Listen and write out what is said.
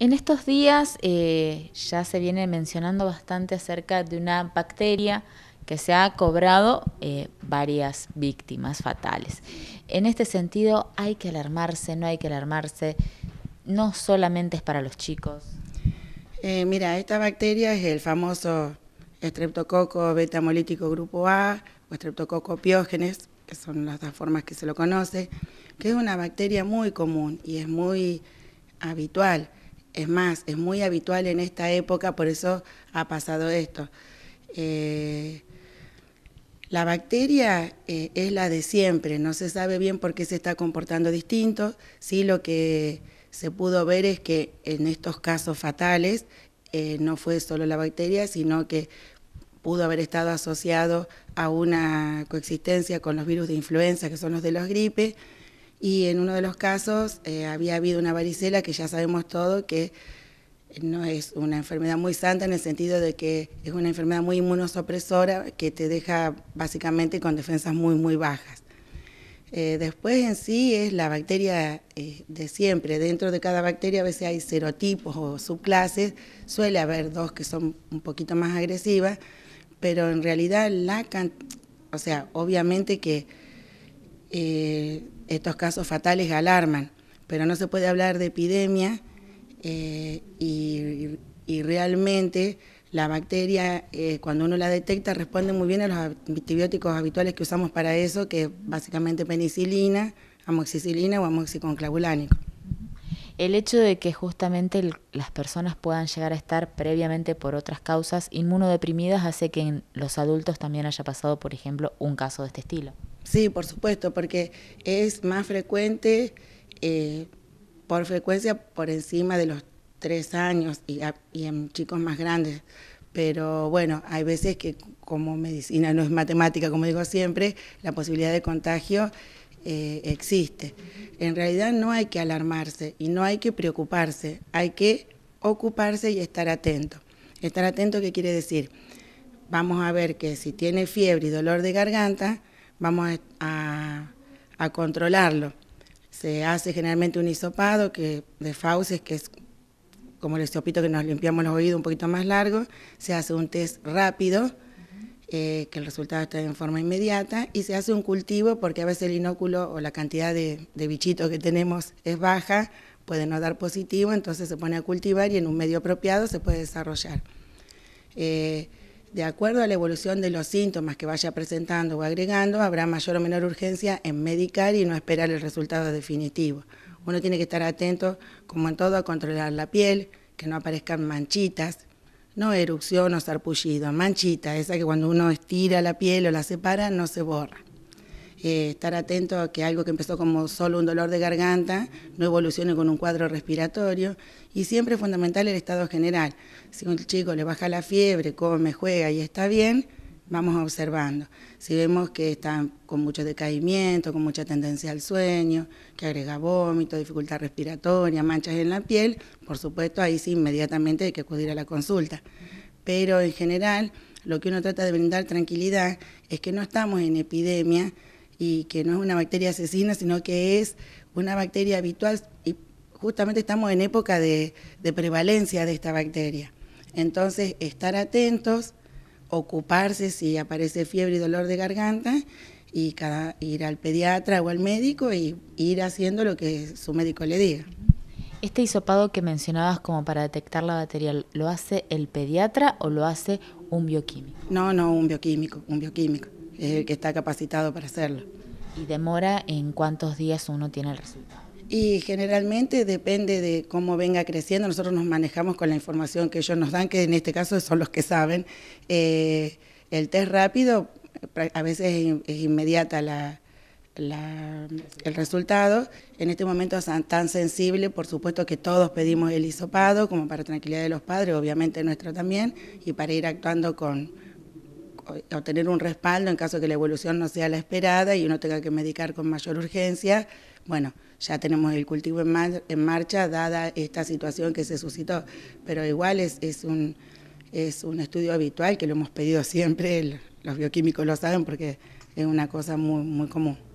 En estos días eh, ya se viene mencionando bastante acerca de una bacteria que se ha cobrado eh, varias víctimas fatales. En este sentido hay que alarmarse, no hay que alarmarse, no solamente es para los chicos. Eh, mira, esta bacteria es el famoso estreptococo betamolítico grupo A o estreptococo piógenes, que son las dos formas que se lo conoce, que es una bacteria muy común y es muy habitual. Es más, es muy habitual en esta época, por eso ha pasado esto. Eh, la bacteria eh, es la de siempre, no se sabe bien por qué se está comportando distinto. Sí, lo que se pudo ver es que en estos casos fatales eh, no fue solo la bacteria, sino que pudo haber estado asociado a una coexistencia con los virus de influenza, que son los de los gripes, y en uno de los casos eh, había habido una varicela que ya sabemos todo que no es una enfermedad muy santa en el sentido de que es una enfermedad muy inmunosopresora que te deja básicamente con defensas muy, muy bajas. Eh, después en sí es la bacteria eh, de siempre. Dentro de cada bacteria a veces hay serotipos o subclases. Suele haber dos que son un poquito más agresivas, pero en realidad la o sea, obviamente que eh, estos casos fatales alarman, pero no se puede hablar de epidemia eh, y, realmente la bacteria, eh, cuando uno la detecta, responde muy bien a los antibióticos habituales que usamos para eso, que es básicamente penicilina, amoxicilina o amoxiconclavulánico. El hecho de que justamente las personas puedan llegar a estar previamente por otras causas inmunodeprimidas hace que en los adultos también haya pasado, por ejemplo, un caso de este estilo. Sí, por supuesto, porque es más frecuente eh, por frecuencia por encima de los tres años y, en chicos más grandes. Pero bueno, hay veces que como medicina no es matemática, como digo siempre, la posibilidad de contagio eh, existe. En realidad no hay que alarmarse y no hay que preocuparse, hay que ocuparse y estar atento. Estar atento, ¿qué quiere decir? Vamos a ver que si tiene fiebre y dolor de garganta, vamos a, a, controlarlo. Se hace generalmente un hisopado que, de fauces, que es como el hisopito que nos limpiamos los oídos un poquito más largo, se hace un test rápido, eh, que el resultado está en forma inmediata, y se hace un cultivo porque a veces el inóculo o la cantidad de, bichitos que tenemos es baja, puede no dar positivo, entonces se pone a cultivar y en un medio apropiado se puede desarrollar. Eh, de acuerdo a la evolución de los síntomas que vaya presentando o agregando, habrá mayor o menor urgencia en medicar y no esperar el resultado definitivo. Uno tiene que estar atento, como en todo, a controlar la piel, que no aparezcan manchitas, no erupción o sarpullido, manchita, esa que cuando uno estira la piel o la separa no se borra. Eh, estar atento a que algo que empezó como solo un dolor de garganta no evolucione con un cuadro respiratorio y siempre es fundamental el estado general. Si un chico le baja la fiebre, come, juega y está bien, vamos observando. Si vemos que está con mucho decaimiento, con mucha tendencia al sueño, que agrega vómito, dificultad respiratoria, manchas en la piel, por supuesto ahí sí inmediatamente hay que acudir a la consulta. Pero en general lo que uno trata de brindar tranquilidad es que no estamos en epidemia, y que no es una bacteria asesina, sino que es una bacteria habitual y justamente estamos en época de, prevalencia de esta bacteria. Entonces, estar atentos, ocuparse si aparece fiebre y dolor de garganta y ir al pediatra o al médico y ir haciendo lo que su médico le diga. Este hisopado que mencionabas como para detectar la bacteria, ¿lo hace el pediatra o lo hace un bioquímico? No, no, un bioquímico, un bioquímico el que está capacitado para hacerlo. ¿Y demora en cuántos días uno tiene el resultado? Y generalmente depende de cómo venga creciendo, nosotros nos manejamos con la información que ellos nos dan, que en este caso son los que saben. Eh, el test rápido a veces es inmediata la, el resultado. En este momento es tan sensible, por supuesto que todos pedimos el hisopado, como para tranquilidad de los padres, obviamente nuestro también, y para ir actuando con, obtener tener un respaldo en caso de que la evolución no sea la esperada y uno tenga que medicar con mayor urgencia. Bueno, ya tenemos el cultivo en, marcha dada esta situación que se suscitó, pero igual es, es, un, es un estudio habitual que lo hemos pedido siempre, los bioquímicos lo saben porque es una cosa muy, muy común.